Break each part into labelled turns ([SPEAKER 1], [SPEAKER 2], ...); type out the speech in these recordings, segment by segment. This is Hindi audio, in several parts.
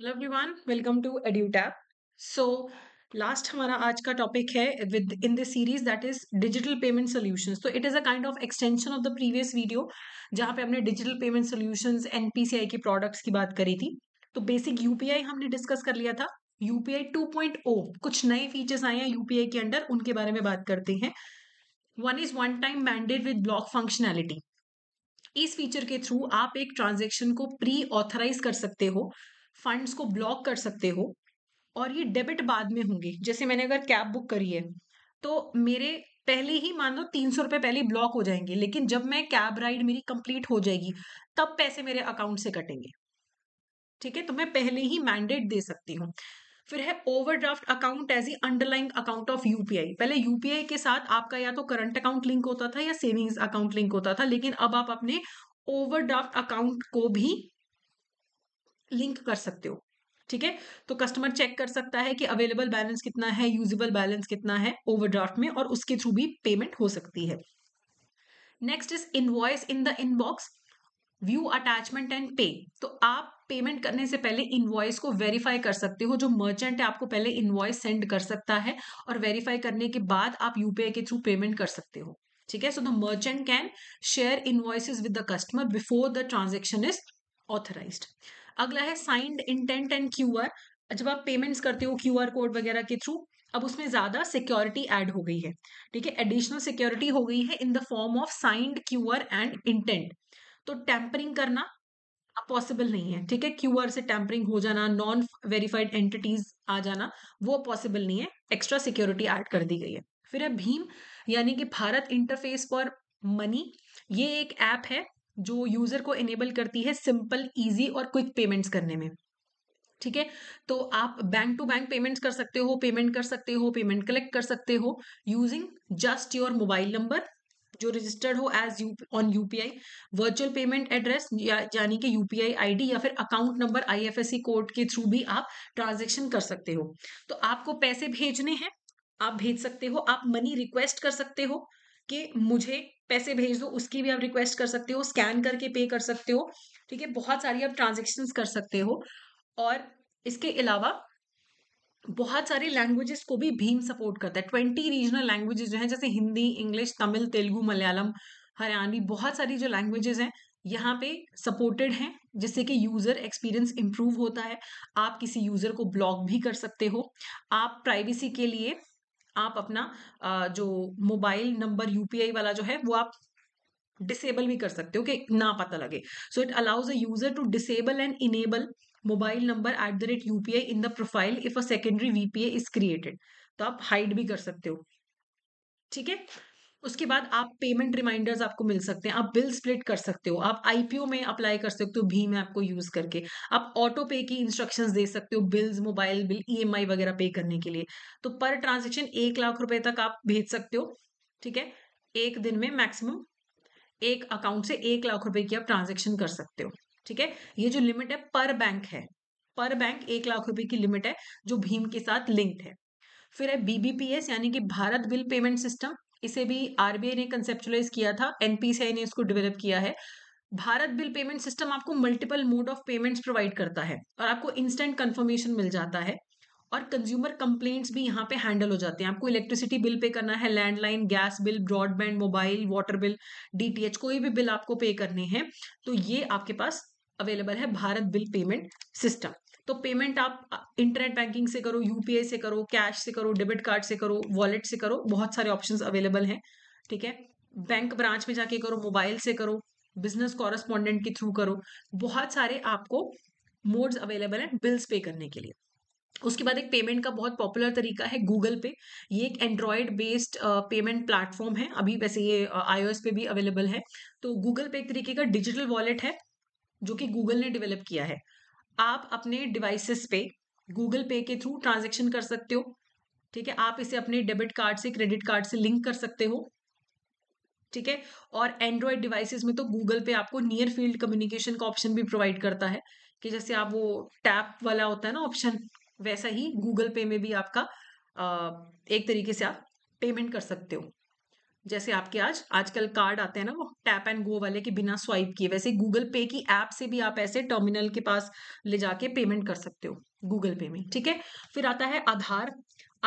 [SPEAKER 1] hello everyone welcome to Edutap so last हमारा आज का टॉपिक है with in the series that is digital payment solutions तो it is a kind of extension of the previous video जहाँ पे हमने डिजिटल पेमेंट सॉल्यूशंस एनपीसीआई के प्रोडक्ट्स की बात करी थी तो बेसिक यूपीआई हमने डिस्कस कर लिया था यूपीआई टू oh, कुछ नए फीचर्स आए हैं यूपीआई के अंडर उनके बारे में बात करते हैं one is one time mandate with block functionality इस फीचर के थ्रू आप एक ट्रांजेक्शन को प्री ऑथराइज कर सकते हो फंड्स को ब्लॉक कर सकते हो और ये डेबिट बाद में होंगे जैसे मैंने अगर कैब बुक करी है तो मेरे पहले ही मान लो तीन सौ रुपये पहले ब्लॉक हो जाएंगे लेकिन जब मैं कैब राइड मेरी कंप्लीट हो जाएगी तब पैसे मेरे अकाउंट से कटेंगे ठीक है तो मैं पहले ही मैंडेट दे सकती हूँ फिर है overdraft account as a underlying account of UPI पहले यूपीआई के साथ आपका या तो करंट अकाउंट लिंक होता था या सेविंग्स अकाउंट लिंक होता था लेकिन अब आप अपने ओवरड्राफ्ट अकाउंट को भी लिंक कर सकते हो ठीक है तो कस्टमर चेक कर सकता है कि अवेलेबल बैलेंस कितना है यूजेबल बैलेंस कितना है ओवरड्राफ्ट में और उसके थ्रू भी पेमेंट हो सकती है next is invoice in the inbox view attachment and pay तो आप पेमेंट करने से पहले इनवॉइस को वेरीफाई कर सकते हो जो मर्चेंट है आपको पहले इनवॉइस सेंड कर सकता है और वेरीफाई करने के बाद आप यूपीआई के थ्रू पेमेंट कर सकते हो ठीक है so the merchant can share invoices with the customer before the transaction is authorised अगला है साइंड इंटेंट एंड क्यू जब आप पेमेंट्स करते हो क्यू आर कोड वगैरह के थ्रू अब उसमें ज्यादा सिक्योरिटी ऐड हो गई है ठीक है एडिशनल सिक्योरिटी हो गई है in the form of signed Q R and intent तो टैंपरिंग करना पॉसिबल नहीं है ठीक है क्यू आर से टैंपरिंग हो जाना नॉन वेरीफाइड एंटिटीज आ जाना वो पॉसिबल नहीं है एक्स्ट्रा सिक्योरिटी एड कर दी गई है फिर है भीम यानी कि भारत इंटरफेस फॉर मनी ये एक ऐप है जो यूज़र को इनेबल करती है सिंपल इजी और क्विक पेमेंट्स करने में ठीक है तो आप बैंक टू बैंक पेमेंट्स कर सकते हो पेमेंट कर सकते हो पेमेंट कलेक्ट कर सकते हो using just your mobile number जो रजिस्टर्ड हो as you on UPI virtual payment address यानी कि यूपीआई आईडी या फिर अकाउंट नंबर आईएफएससी कोड के थ्रू भी आप ट्रांजेक्शन कर सकते हो तो आपको पैसे भेजने हैं आप भेज सकते हो आप मनी रिक्वेस्ट कर सकते हो कि मुझे पैसे भेज दो उसकी भी आप रिक्वेस्ट कर सकते हो स्कैन करके पे कर सकते हो ठीक है बहुत सारी आप ट्रांजेक्शन कर सकते हो और इसके अलावा बहुत सारी लैंग्वेजेस को भी भीम सपोर्ट करता है ट्वेंटी रीजनल लैंग्वेजेस जो हैं जैसे हिंदी इंग्लिश तमिल तेलुगु मलयालम हरियाणवी बहुत सारी जो लैंग्वेजेस हैं यहाँ पे सपोर्टेड हैं जिससे कि यूज़र एक्सपीरियंस इम्प्रूव होता है आप किसी यूज़र को ब्लॉक भी कर सकते हो आप प्राइवेसी के लिए आप अपना जो मोबाइल नंबर यूपीआई वाला जो है वो आप डिसेबल भी कर सकते हो कि ना पता लगे so it allows a user to disable and enable mobile number at the rate UPI in the profile if a secondary VPA is created तो आप हाइड भी कर सकते हो ठीक है उसके बाद आप पेमेंट रिमाइंडर्स आपको मिल सकते हैं आप बिल स्प्लिट कर सकते हो आप आईपीओ में अप्लाई कर सकते हो तो भीम ऐप को यूज करके आप ऑटो पे की इंस्ट्रक्शंस दे सकते हो बिल्स मोबाइल बिल ईएमआई वगैरह पे करने के लिए तो पर ट्रांजेक्शन एक लाख रुपए तक आप भेज सकते हो ठीक है एक दिन में मैक्सिमम एक अकाउंट से एक लाख रुपए की आप ट्रांजेक्शन कर सकते हो ठीक है ये जो लिमिट है पर बैंक है पर बैंक एक लाख रुपए की लिमिट है जो भीम के साथ लिंक्ड है फिर है बीबीपीएस यानी कि भारत बिल पेमेंट सिस्टम इसे भी आरबीआई ने कंसेप्चुलाइज किया था एनपीसीआई ने इसको डेवलप किया है भारत बिल पेमेंट सिस्टम आपको multiple mode of payments provide करता है और आपको इंस्टेंट कंफर्मेशन मिल जाता है और कंज्यूमर कंप्लेंट्स भी यहाँ पे हैंडल हो जाते हैं आपको इलेक्ट्रिसिटी बिल पे करना है landline gas bill broadband mobile water bill DTH कोई भी बिल आपको पे करने हैं तो ये आपके पास अवेलेबल है भारत बिल पेमेंट सिस्टम तो पेमेंट आप इंटरनेट बैंकिंग से करो यूपीआई से करो कैश से करो डेबिट कार्ड से करो वॉलेट से करो बहुत सारे ऑप्शन अवेलेबल हैं ठीक है बैंक ब्रांच में जाके करो मोबाइल से करो बिजनेस कॉरेस्पॉन्डेंट के थ्रू करो बहुत सारे आपको मोड्स अवेलेबल हैं बिल्स पे करने के लिए उसके बाद एक पेमेंट का बहुत पॉपुलर तरीका है गूगल पे ये एक एंड्रॉयड बेस्ड पेमेंट प्लेटफॉर्म है अभी वैसे ये आईओएस पे भी अवेलेबल है तो गूगल पे एक तरीके का डिजिटल वॉलेट है जो कि गूगल ने डेवलप किया है आप अपने डिवाइसेस पे गूगल पे के थ्रू ट्रांजेक्शन कर सकते हो ठीक है आप इसे अपने डेबिट कार्ड से क्रेडिट कार्ड से लिंक कर सकते हो ठीक है और एंड्रॉयड डिवाइसेस में तो गूगल पे आपको नियर फील्ड कम्युनिकेशन का ऑप्शन भी प्रोवाइड करता है कि जैसे आप वो टैप वाला होता है ना ऑप्शन वैसा ही गूगल पे में भी आपका एक तरीके से आप पेमेंट कर सकते हो जैसे आपके आज आजकल कार्ड आते हैं ना वो टैप एंड गो वाले के बिना स्वाइप किए वैसे गूगल पे की ऐप से भी आप ऐसे टर्मिनल के पास ले जाके पेमेंट कर सकते हो गूगल पे में ठीक है फिर आता है आधार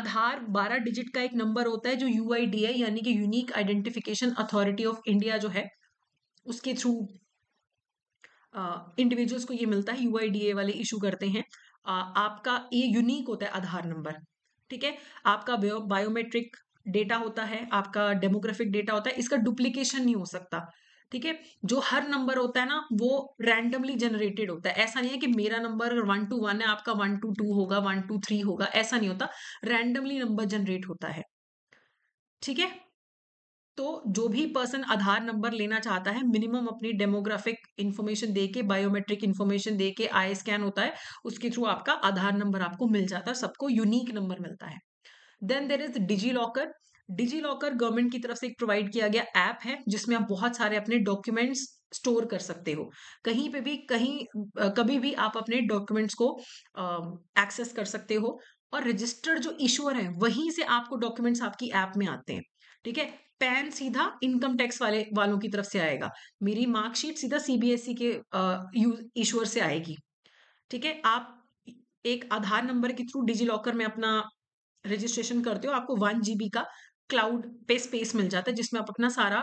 [SPEAKER 1] आधार बारह डिजिट का एक नंबर होता है जो यू यानी कि unique identification authority of India जो है उसके थ्रू इंडिविजुअल्स को ये मिलता है यू वाले इशू करते हैं आ, आपका ये यूनिक होता है आधार नंबर ठीक है आपका बायोमेट्रिक डेटा होता है आपका डेमोग्राफिक डेटा होता है इसका डुप्लीकेशन नहीं हो सकता ठीक है जो हर नंबर होता है ना वो रैंडमली जनरेटेड होता है ऐसा नहीं है कि मेरा नंबर वन टू वन है आपका वन टू टू होगा वन टू थ्री होगा ऐसा नहीं होता रैंडमली नंबर जनरेट होता है ठीक है तो जो भी पर्सन आधार नंबर लेना चाहता है मिनिमम अपनी डेमोग्राफिक इन्फॉर्मेशन दे के बायोमेट्रिक इन्फॉर्मेशन दे के आई स्कैन होता है उसके थ्रू आपका आधार नंबर आपको मिल जाता है सबको यूनिक नंबर मिलता है then there is digi locker digi locker government की तरफ से एक प्रोवाइड किया गया ऐप है जिसमें आप बहुत सारे अपने डॉक्यूमेंट्स स्टोर कर सकते हो कहीं पे भी कहीं कभी भी आप अपने डॉक्यूमेंट्स को एक्सेस कर सकते हो और रजिस्टर्ड जो इशूअर है वहीं से आपको डॉक्यूमेंट्स आपकी ऐप में आते हैं ठीक है पैन सीधा इनकम टैक्स वाले वालों की तरफ से आएगा मेरी मार्कशीट सीधा सीबीएसई e के इशूअर से आएगी ठीक है आप एक आधार नंबर के थ्रू डिजी लॉकर में अपना रजिस्ट्रेशन करते हो आपको वन जीबी का क्लाउड पे स्पेस मिल जाता है जिसमें आप अपना सारा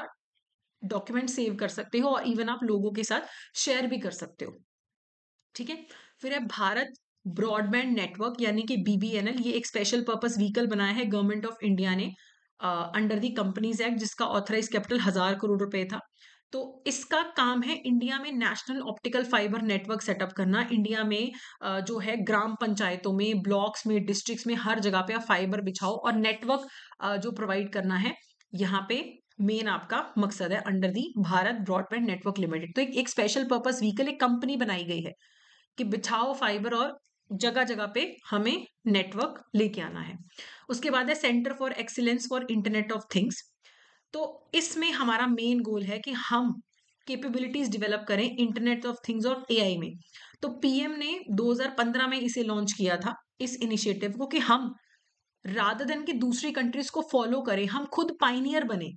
[SPEAKER 1] डॉक्यूमेंट सेव कर सकते हो और इवन आप लोगों के साथ शेयर भी कर सकते हो ठीक है फिर है भारत ब्रॉडबैंड नेटवर्क यानी कि बीबीएनएल ये एक स्पेशल पर्पस व्हीकल बनाया है गवर्नमेंट ऑफ इंडिया ने अंडर दी कंपनीज एक्ट जिसका ऑथराइज कैपिटल हजार करोड़ रुपए था तो इसका काम है इंडिया में national optical fibre network setup करना इंडिया में जो है ग्राम पंचायतों में ब्लॉक्स में डिस्ट्रिक्ट्स में हर जगह पे आप फाइबर बिछाओ और नेटवर्क जो प्रोवाइड करना है यहाँ पे मेन आपका मकसद है under the Bharat broadband network limited तो एक, एक स्पेशल पर्पज व्हीकल एक कंपनी बनाई गई है कि बिछाओ फाइबर और जगह जगह पे हमें नेटवर्क लेके आना है उसके बाद है centre for excellence for internet of things तो इसमें हमारा मेन गोल है कि हम कैपेबिलिटीज डेवलप करें इंटरनेट ऑफ थिंग्स और एआई में तो पीएम ने 2015 में इसे लॉन्च किया था इस इनिशिएटिव को कि हम राधा देन की दूसरी कंट्रीज को फॉलो करें हम खुद पाइनियर बने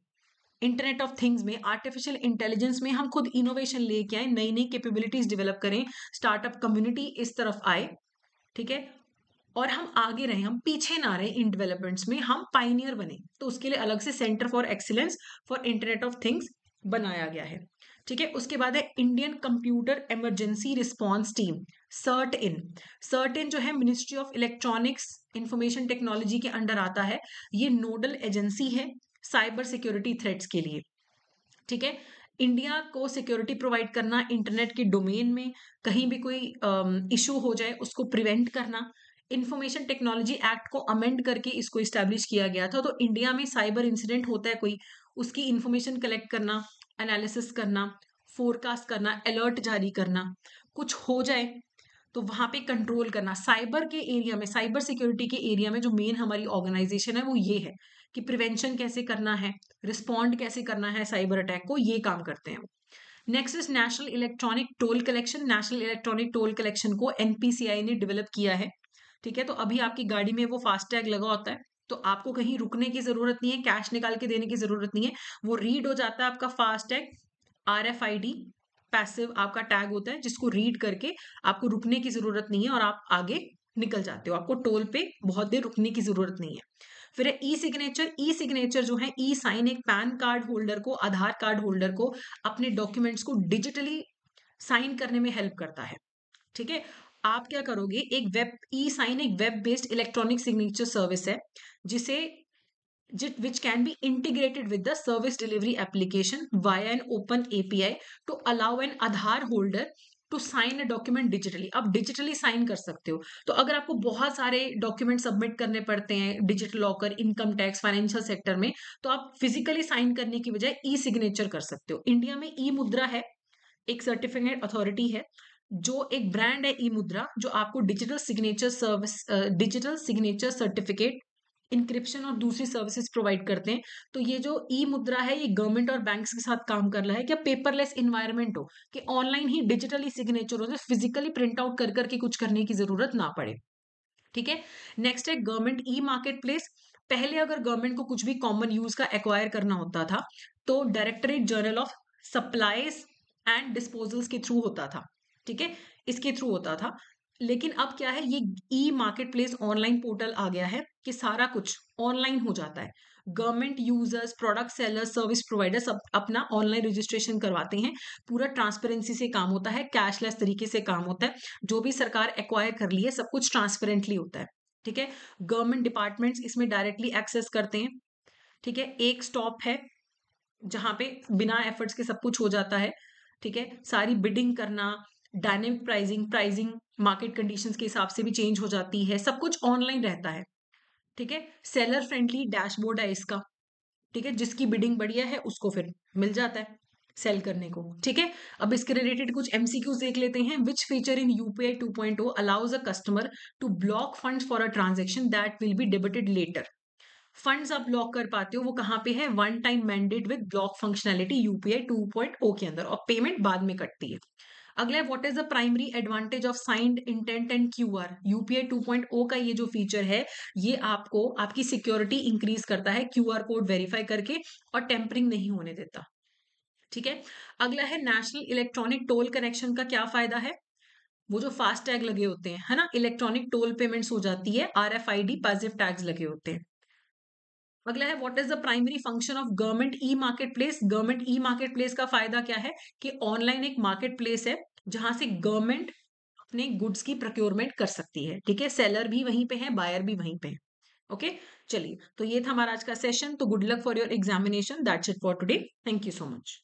[SPEAKER 1] इंटरनेट ऑफ थिंग्स में आर्टिफिशियल इंटेलिजेंस में हम खुद इनोवेशन लेके आए नई नई कैपेबिलिटीज डेवलप करें स्टार्टअप कम्युनिटी इस तरफ आए ठीक है और हम आगे रहे हम पीछे ना रहे इन डेवलपमेंट्स में हम पाइनियर बने तो उसके लिए अलग से centre for excellence for internet of things बनाया गया है ठीक है उसके बाद है Indian computer emergency response team CERT In CERT In जो है ministry of electronics information technology के अंडर आता है ये नोडल एजेंसी है साइबर सिक्योरिटी थ्रेट्स के लिए ठीक है इंडिया को सिक्योरिटी प्रोवाइड करना इंटरनेट के डोमेन में कहीं भी कोई इशू हो जाए उसको प्रिवेंट करना इन्फॉर्मेशन टेक्नोलॉजी एक्ट को अमेंड करके इसको इस्टेब्लिश किया गया था तो इंडिया में साइबर इंसिडेंट होता है कोई उसकी इन्फॉर्मेशन कलेक्ट करना एनालिसिस करना फोरकास्ट करना अलर्ट जारी करना कुछ हो जाए तो वहां पे कंट्रोल करना साइबर के एरिया में साइबर सिक्योरिटी के एरिया में जो मेन हमारी ऑर्गेनाइजेशन है वो ये है कि प्रिवेंशन कैसे करना है रिस्पॉन्ड कैसे करना है साइबर अटैक को ये काम करते हैं next is national electronic toll collection national electronic toll collection को एनपीसीआई ने डेवलप किया है ठीक है तो अभी आपकी गाड़ी में वो फास्टैग लगा होता है तो आपको कहीं रुकने की जरूरत नहीं है कैश निकाल के देने की जरूरत नहीं है वो रीड हो जाता है आपका FASTag R F I D passive आपका टैग होता है जिसको रीड करके आपको रुकने की जरूरत नहीं है और आप आगे निकल जाते हो आपको टोल पे बहुत देर रुकने की जरूरत नहीं है फिर ई सिग्नेचर ई सिग्नेचर जो है ई साइन एक पैन कार्ड होल्डर को आधार कार्ड होल्डर को अपने डॉक्यूमेंट्स को डिजिटली साइन करने में हेल्प करता है ठीक है आप क्या करोगे एक वेब ई साइन एक web based electronic signature service है जिसे which can be integrated with the service delivery an via an open API to allow an Aadhaar holder to sign a document digitally आप डिजिटली साइन कर सकते हो तो अगर आपको बहुत सारे डॉक्यूमेंट सबमिट करने पड़ते हैं digital locker income tax financial sector में तो आप फिजिकली साइन करने की बजाय ई सिग्नेचर कर सकते हो इंडिया में ई मुद्रा है एक सर्टिफिकेट अथॉरिटी है जो एक ब्रांड है ई मुद्रा जो आपको digital signature service digital signature certificate encryption और दूसरी सर्विसेज प्रोवाइड करते हैं तो ये जो ई मुद्रा है ये गवर्नमेंट और बैंक्स के साथ काम कर रहा है क्या पेपरलेस इन्वायरमेंट हो कि ऑनलाइन ही डिजिटली सिग्नेचर हो जाए फिजिकली प्रिंट आउट कर करके कुछ करने की जरूरत ना पड़े ठीक है नेक्स्ट है गवर्नमेंट ई मार्केट प्लेस पहले अगर गवर्नमेंट को कुछ भी कॉमन यूज का एक्वायर करना होता था तो directorate general of supplies and disposals के थ्रू होता था ठीक है इसके थ्रू होता था लेकिन अब क्या है ये e market place online portal आ गया है कि सारा कुछ ऑनलाइन हो जाता है government users product sellers service providers सब अपना ऑनलाइन रजिस्ट्रेशन करवाते हैं पूरा ट्रांसपेरेंसी से काम होता है कैशलेस तरीके से काम होता है जो भी सरकार एक्वायर कर ली है सब कुछ ट्रांसपेरेंटली होता है ठीक है गवर्नमेंट डिपार्टमेंट्स इसमें डायरेक्टली एक्सेस करते हैं ठीक है एक स्टॉप है जहां पे बिना एफर्ट्स के सब कुछ हो जाता है ठीक है सारी बिडिंग करना dynamic pricing pricing market conditions के हिसाब से भी चेंज हो जाती है सब कुछ ऑनलाइन रहता है ठीक है सेलर फ्रेंडली डैशबोर्ड है इसका ठीक है जिसकी बिडिंग बढ़िया है उसको फिर मिल जाता है सेल करने को ठीक है अब इसके रिलेटेड कुछ एमसीक्यूज देख लेते हैं which feature in UPI two point allows a customer to block fund for a transaction that will be debited later funds आप ब्लॉक कर पाते हो वो कहाँ पे है one time mandate with block functionality UPI 2.0 के अंदर और पेमेंट बाद में कटती है अगला what is the primary advantage of signed intent and Q R UPI two का ये जो फीचर है ये आपको आपकी सिक्योरिटी इंक्रीज करता है क्यू कोड वेरीफाई करके और टेम्परिंग नहीं होने देता ठीक है अगला है नेशनल इलेक्ट्रॉनिक टोल कनेक्शन का क्या फायदा है वो जो फास्ट टैग लगे होते हैं है ना इलेक्ट्रॉनिक टोल पेमेंट्स हो जाती है R F I D positive tags लगे होते हैं अगला है what is the primary function of government e market place government e market place का फायदा क्या है कि ऑनलाइन एक मार्केट प्लेस है जहां से गवर्नमेंट अपने गुड्स की प्रोक्योरमेंट कर सकती है ठीक है सेलर भी वहीं पे है बायर भी वहीं पे है ओके चलिए तो ये था हमारा आज का सेशन तो good luck for your examination that's it for today thank you so much